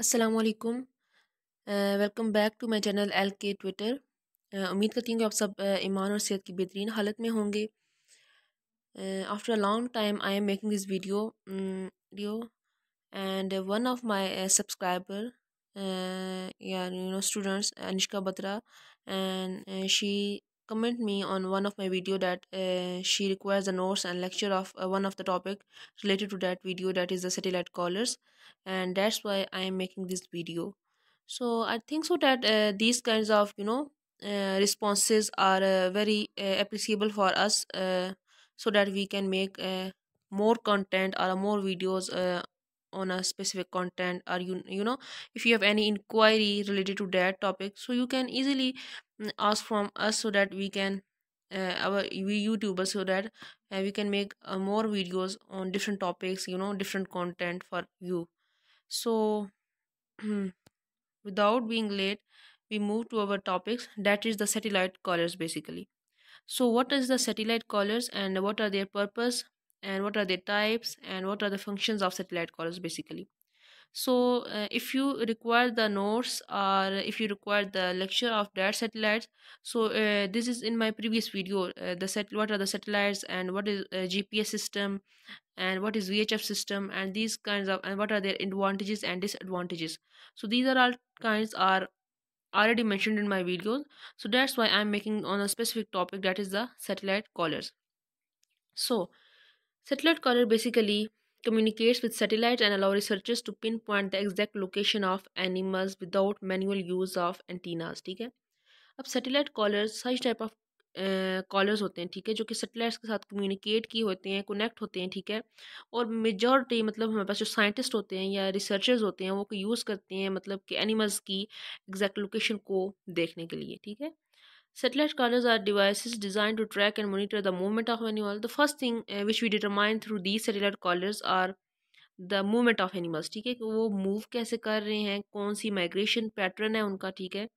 असलकुम welcome back to my channel L K Twitter उम्मीद करती हूँ कि आप सब ईमान और सेहत की बेहतरीन हालत में होंगे after a long time I am making this video video and one of my subscriber या you know students Anishka Batra and she comment me on one of my video that uh, she requires the notes and lecture of uh, one of the topic related to that video that is the satellite callers and that's why i am making this video so i think so that uh, these kinds of you know uh, responses are uh, very uh, appreciable for us so that we can make more content or more videos on a specific content or you you know if you have any inquiry related to that topic so you can easily mm, ask from us so that we can uh, our we youtubers so that uh, we can make uh, more videos on different topics you know different content for you so hmm, without being late we move to our topics that is the satellite collars basically so what is the satellite collars and what are their purpose and what are their types and what are the functions of satellite collars, basically so uh, if you require the notes or if you require the lecture of that satellites so uh, this is in my previous video uh, the set what are the satellites and what is uh, gps system and what is vhf system and these kinds of and what are their advantages and disadvantages so these are all kinds are already mentioned in my videos so that's why i'm making on a specific topic that is the satellite collars. so Satellite collar basically communicates with satellites and allows researchers to pinpoint the exact location of animals without manual use of antennas ठीक है अब satellite collar सारी type of collars होते हैं ठीक है जो कि सेटेलाइट्स के साथ कम्युनिकेट की होते हैं कनेक्ट होते हैं ठीक है और मेजॉरिटी मतलब हमारे पास जो साइंटिस्ट होते हैं या रिसर्चर्स होते हैं वो यूज़ करते हैं मतलब कि एनिमल्स की एग्जैक्ट लोकेशन को देखने के लिए ठीक है Satellite collars are devices designed to track and monitor the movement of animal. The first thing uh, which we determine through these satellite collars are the movement of animals. ठीक है कि वो move कैसे कर रहे हैं कौन सी migration pattern है उनका ठीक है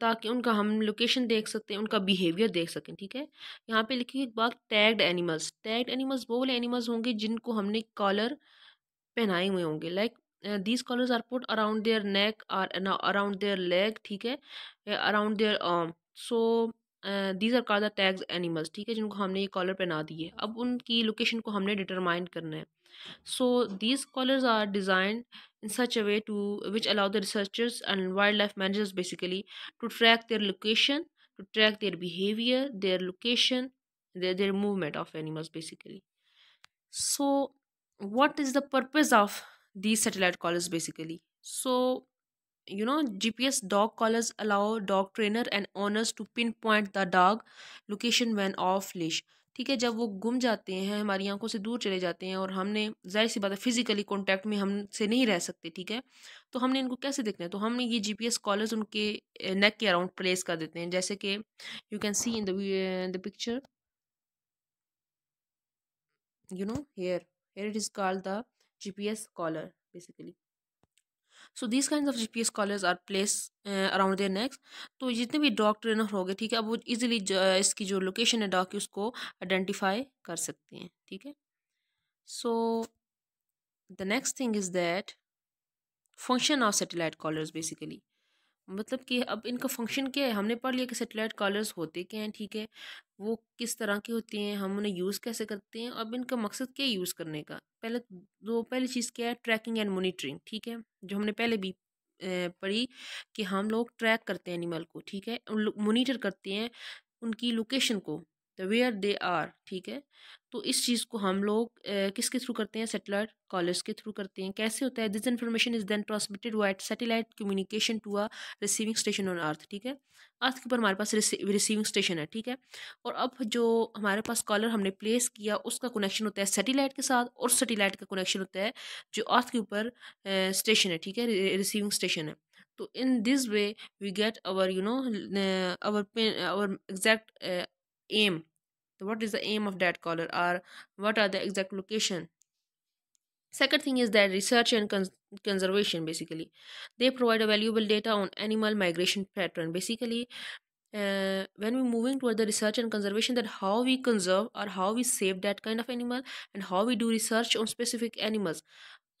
ताकि उनका हम लोकेशन देख सकते हैं उनका बिहेवियर देख सकें ठीक है यहाँ पे लिखी एक बात टैग्ड एनिमल्स टैग्ड एनिमल्स वो वाले एनिमल्स होंगे जिनको हमने कॉलर पहनाए हुए होंगे like these collars are put around their neck or around their leg ठीक है around their arm so these are call the tags animals ठीक है जिनको हमने ये कॉलर पहना दिए अब उनकी लोकेशन को हमने डिटरमाइन करना है so these collars are design in such a way to which allow the researchers and wildlife managers basically to track their location to track their behaviour their location their movement of animals basically so what is the purpose of these satellite collars basically so you know gps dog collars allow dog trainer and owners to pinpoint the dog location when off leash ठीक है जब वो गुम जाते हैं हमारी आंखों से दूर चले जाते हैं और हमने जाहिर सी बात है फिजिकली कांटेक्ट में हमसे नहीं रह सकते ठीक है तो हमने इनको कैसे देखना है तो हमने ये जीपीएस कॉलर्स उनके नेक के अराउंड प्लेस कर देते हैं जैसे कि you can see in the picture you know here here it is called the GPS collar basically. So these kind of G P S collars are place around their necks तो जितने भी dog trainer हो गए ठीक है अब वो easily uh, इसकी जो लोकेशन है डॉग की उसको आइडेंटिफाई कर सकते हैं ठीक है so the next thing is that function of satellite collars basically मतलब कि अब इनका फंक्शन क्या है हमने पढ़ लिया कि सेटेलाइट कॉलर्स होते क्या हैं ठीक है वो किस तरह के होते हैं हम उन्हें यूज़ कैसे करते हैं अब इनका मकसद क्या है यूज़ करने का पहले दो तो पहली चीज़ क्या है ट्रैकिंग एंड मोनिटरिंग ठीक है जो हमने पहले भी पढ़ी कि हम लोग ट्रैक करते हैं एनिमल को ठीक है मोनीटर करते हैं उनकी लोकेशन को द वेयर दे आर ठीक है तो इस चीज़ को हम लोग किसके थ्रू करते हैं सेटेलाइट कॉलर्स के थ्रू करते हैं कैसे होता है this information is then transmitted via satellite communication to a receiving station on earth ठीक है अर्थ के ऊपर हमारे पास रिसीविंग स्टेशन है ठीक है और अब जो हमारे पास कॉलर हमने प्लेस किया उसका कनेक्शन होता है सेटेलाइट के साथ और सेटेलाइट का कनेक्शन होता है जो अर्थ के ऊपर स्टेशन है ठीक है रिसीविंग स्टेशन है तो in this way we get our you know our our exact um what is the aim of that collar or what are the exact location second thing is that research and conservation basically they provide a valuable data on animal migration pattern basically uh, when we're moving toward the research and conservation that how we conserve or how we save that kind of animal and how we do research on specific animals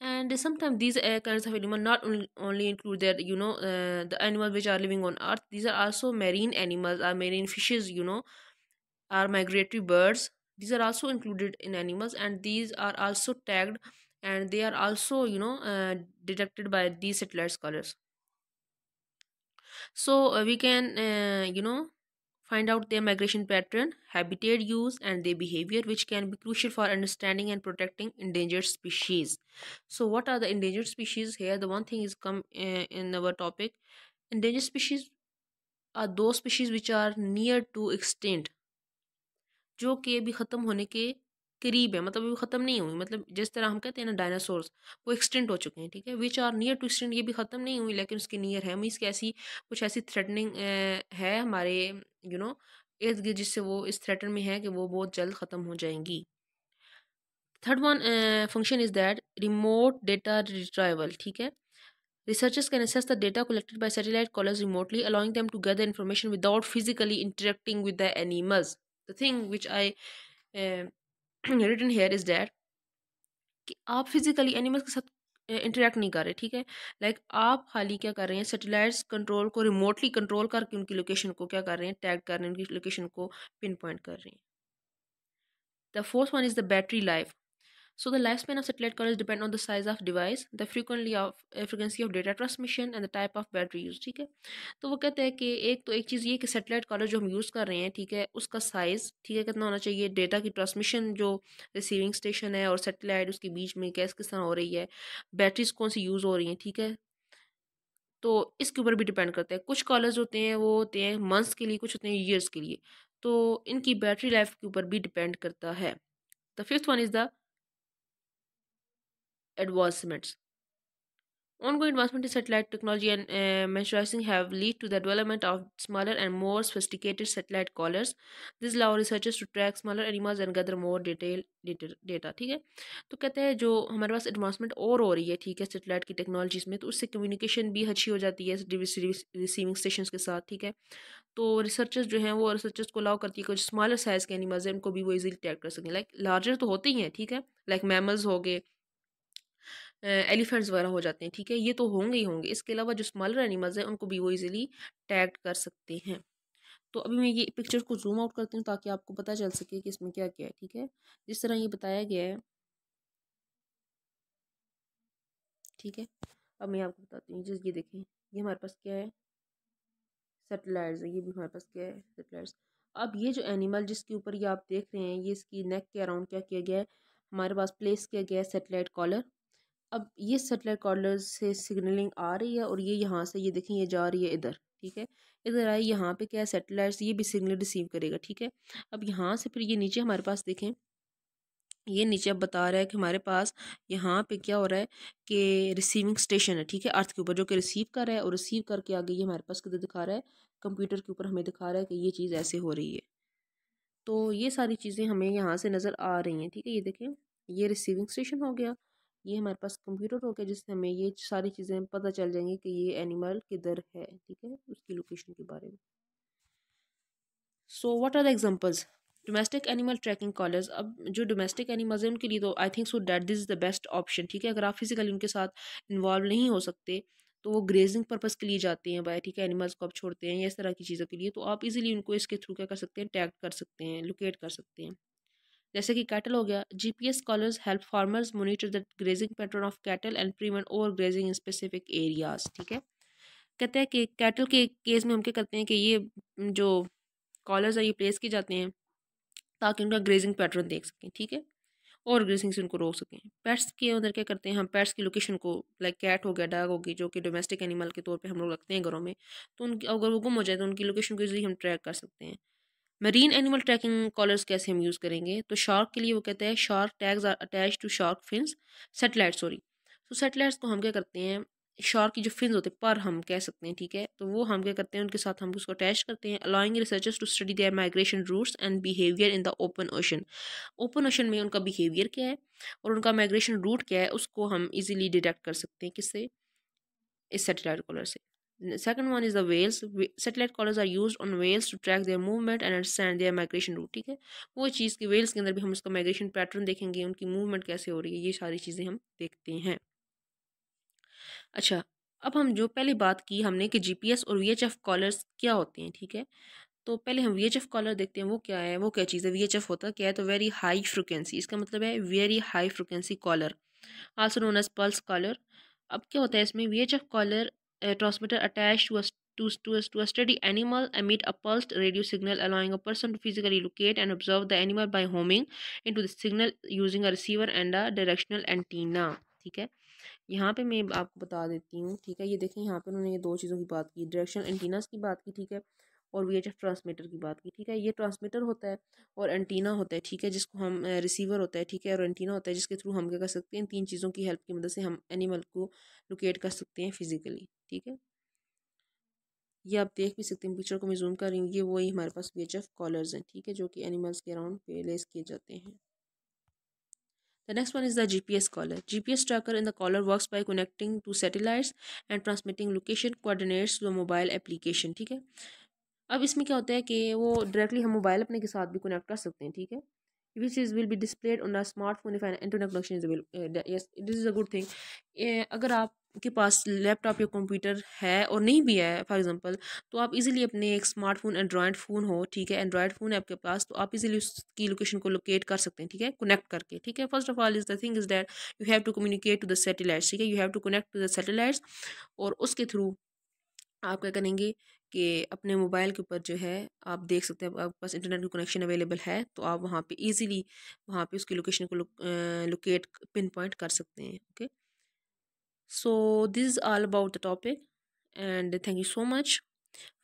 and sometimes these uh, kinds of animal not only include that you know uh, the animals which are living on earth these are also marine animals or marine fishes you know are migratory birds these are also included in animals and these are also tagged and they are also you know uh, detected by these satellite colors. so uh, we can uh, you know find out their migration pattern habitat use and their behavior which can be crucial for understanding and protecting endangered species so what are the endangered species here the one thing is come uh, in our topic endangered species are those species which are near to extinct जो कि अभी ख़त्म होने के करीब है मतलब अभी ख़त्म नहीं हुई मतलब जिस तरह हम कहते हैं ना डायनासोर्स वो एक्सटेंट हो चुके हैं ठीक है which are near to extent ये भी ख़त्म नहीं हुई लेकिन उसके नियर है मीन्स की ऐसी कुछ ऐसी थ्रेटनिंग है हमारे यू नो इर्द गिर्द जिससे वो इस थ्रेटन में है कि वो बहुत जल्द ख़त्म हो जाएंगी third one function is that remote data retrieval ठीक है researchers can assess the data collected by satellite collars remotely allowing them to gather information without physically interacting with the animals the thing which i uh, written here is that कि आप physically animals के साथ interact नहीं कर रहे ठीक है like आप खाली क्या कर रहे हैं सेटेलाइट्स कंट्रोल को रिमोटली कंट्रोल करके उनकी लोकेशन को क्या कर रहे हैं टैग कर रहे हैं उनकी लोकेशन को पिन पॉइंट कर रहे हैं the fourth one is the battery life So the lifespan of satellite cores depend on the size of device, the frequency of eh, frequency of data transmission and the type of battery used. ठीक है तो वो कहते हैं कि एक तो एक चीज़ ये कि सेटेलाइट कॉलर जो हम यूज़ कर रहे हैं ठीक है उसका साइज़ ठीक है कितना होना चाहिए डेटा की ट्रांसमिशन जो रिसीविंग स्टेशन है और सेटेलाइट उसके बीच में कैसे किस तरह हो रही है बैटरीज कौन सी यूज़ हो रही हैं ठीक है तो इसके ऊपर भी डिपेंड करता है कुछ कॉलर्स होते हैं वो होते हैं मंथ्स के लिए कुछ होते हैं ईयर्स के लिए तो इनकी बैटरी लाइफ के ऊपर भी डिपेंड करता है the fifth one is the advancements. Ongoing advancement in satellite technology and uh, miniaturizing have led to the development of smaller and more sophisticated satellite collars. This allow researchers to track smaller animals and gather more detailed data. ठीक है तो कहते हैं जो हमारे पास advancement और हो रही है ठीक है सेटेलाइट की टेक्नोलॉजीज में तो उससे कम्युनिकेशन भी अच्छी हो जाती है रिसीविंग स्टेशन के साथ ठीक है तो रिसर्चर्स जो हैं वो रिसर्चर्स को अलाउ करती है कि जो स्मॉलर साइज़ के एनिमल्स हैं उनको भी वो इजीली ट्रैक कर सकें लाइक लार्जर तो होते ही हैं ठीक है लाइक मैमल्स हो गए एलिफेंट्स वगैरह हो जाते हैं ठीक है ये तो होंगे ही होंगे इसके अलावा जो स्मॉलर एनिमल्स हैं उनको भी वो इजीली टैग कर सकते हैं तो अभी मैं ये पिक्चर को जूम आउट करती हूँ ताकि आपको पता चल सके कि इसमें क्या क्या है ठीक है जिस तरह ये बताया गया है ठीक है अब मैं आपको बताती हूँ जिस ये देखें ये हमारे पास क्या है सेटेलाइट्स ये भी हमारे पास क्या है सेटेलाइट्स अब ये जो एनिमल जिसके ऊपर ये आप देख रहे हैं ये इसकी नेक के अराउंड क्या किया गया है हमारे पास प्लेस किया गया है सेटेलाइट कॉलर अब ये सेटेलाइट कॉलर से सिग्नलिंग आ रही है और ये यहाँ से ये देखें ये जा रही है इधर ठीक है इधर आई यहाँ पे क्या है सेटेलाइट ये भी सिग्नल रिसीव करेगा ठीक है अब यहाँ से फिर ये नीचे हमारे पास देखें ये नीचे अब बता रहा है कि हमारे पास यहाँ पे क्या हो रहा है कि रिसीविंग स्टेशन है ठीक है अर्थ के ऊपर जो कि रिसीव कर रहा है और रिसीव करके आगे ये हमारे पास किधर दिखा रहा है कंप्यूटर के ऊपर हमें दिखा रहा है कि ये चीज़ ऐसे हो रही है तो ये सारी चीज़ें हमें यहाँ से नज़र आ रही हैं ठीक है ये देखें ये रिसीविंग स्टेशन हो गया ये हमारे पास कंप्यूटर हो गया जिससे हमें ये सारी चीज़ें पता चल जाएंगी कि ये एनिमल किधर है ठीक है उसकी लोकेशन के बारे में so what are the examples domestic animal tracking collars अब जो डोमेस्टिक एनिमल्स हैं उनके लिए तो I think so that this is the best option ठीक है अगर आप फिजिकली उनके साथ इन्वॉल्व नहीं हो सकते तो वो ग्रेजिंग पर्पज़ के लिए जाते हैं बाय ठीक है एनिमल्स को आप छोड़ते हैं या इस तरह की चीज़ों के लिए तो आप इजीली उनको इसके थ्रू क्या कर सकते हैं टैग कर सकते हैं लोकेट कर सकते हैं जैसे कि कैटल हो गया G P S collars help farmers monitor the grazing pattern of cattle and prevent over grazing in specific areas ठीक है कहते हैं कि कैटल के केस में हम क्या करते हैं कि ये जो कॉलर्स है ये प्लेस किए जाते हैं ताकि उनका ग्रेजिंग पैटर्न देख सकें ठीक है और ग्रेजिंग से उनको रोक सकें पेट्स के अंदर क्या करते हैं हम पेट्स की लोकेशन को लाइक कैट हो गया डग होगी जो कि डोमेस्टिक एनिमल के तौर पे हम लोग रखते हैं घरों में तो उनकी अगर वो गुम हो जाए तो उनकी लोकेशन को ईजिली हम ट्रैक कर सकते हैं मरीन एनिमल ट्रैकिंग कॉलर्स कैसे हम यूज़ करेंगे तो शार्क के लिए वो कहते हैं shark tags are attach to shark fins satellite sorry तो सेटेलाइट्स को हम क्या करते हैं शार्क की जो फिन्स होते हैं पर हम कह सकते हैं ठीक है तो वो हम क्या करते हैं उनके साथ हम उसको अटैच करते हैं allowing researchers to study their migration routes and behaviour in the open ocean open ocean में उनका बिहेवियर क्या है और उनका माइग्रेशन रूट क्या है उसको हम इजीली डिटेक्ट कर सकते हैं किससे इस सैटेलाइट कॉलर से The second one is the whales. Satellite collars are used on whales to track their movement and understand their migration route. ठीक है वो चीज़ की whales के अंदर भी हम उसका migration pattern देखेंगे उनकी movement कैसे हो रही है ये सारी चीज़ें हम देखते हैं अच्छा अब हम जो पहली बात की हमने कि एस और एफ कॉलर्स क्या होते हैं ठीक है तो पहले हम वी कॉलर देखते हैं वो क्या है वो क्या चीज़ है वी होता क्या है तो वेरी हाई फ्रिक्वेंसी इसका मतलब है very high frequency collar also known as pulse collar अब क्या होता है इसमें V H F collar transmitter attach to study animal emit a pulse radio signal allowing a person to physically locate and observe the animal by homing in to the signal using a receiver and a directional antenna ठीक है यहाँ पे मैं आपको बता देती हूँ ठीक है ये देखें यहाँ पे उन्होंने ये दो चीज़ों की बात की डायरेक्शनल एंटीनास की बात की ठीक है और वी ट्रांसमीटर की बात की ठीक है ये ट्रांसमीटर होता है और एंटीना होता है ठीक है जिसको हम रिसीवर होता है ठीक है और एंटीना होता है जिसके थ्रू हम क्या कर सकते हैं तीन चीज़ों की हेल्प की मदद से हम एनिमल को लोकेट कर सकते हैं फिजिकली ठीक है ये आप देख भी सकते हैं पिक्चर को मैं जूम कर रही हूँ ये वही हमारे पास वी एच एफ कॉलर्स हैं ठीक है जो कि एनिमल्स के अराउंड प्लेस किए जाते हैं next one the G P S collar G P S tracker in the collar work by connecting to satellites and transmitting location coordinates to the mobile application ठीक है अब इसमें क्या होता है कि वो डायरेक्टली हम मोबाइल अपने के साथ भी कनेक्ट कर सकते हैं ठीक है which is will be displayed on smartphone if and internet connection is yes this is a good thing अगर आपके पास लैपटॉप या कंप्यूटर है और नहीं भी है फॉर एग्जांपल तो आप इजीली अपने एक स्मार्टफोन एंड्रॉयड फ़ोन हो ठीक है एंड्रॉयड फ़ोन है आपके पास तो आप इजीली उसकी लोकेशन को लोकेट कर सकते हैं ठीक है कनेक्ट करके ठीक है first of all is the thing is that you have to communicate to the satellites ठीक है you have to connect to the satellites और उसके थ्रू आप क्या करेंगे कि अपने मोबाइल के ऊपर जो है आप देख सकते हैं आपके पास इंटरनेट का कनेक्शन अवेलेबल है तो आप वहाँ पे इजीली वहाँ पे उसकी लोकेशन को लोकेट पिन पॉइंट कर सकते हैं okay so this all about the topic and thank you so much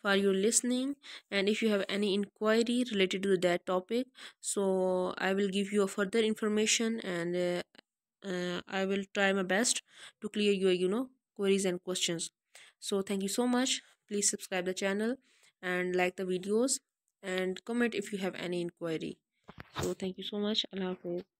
for your listening and if you have any inquiry related to that topic so I will give you a further information and I will try my best to clear your you know queries and question so thank you so much please subscribe the channel and like the videos and comment if you have any inquiry so thank you so much allah hafiz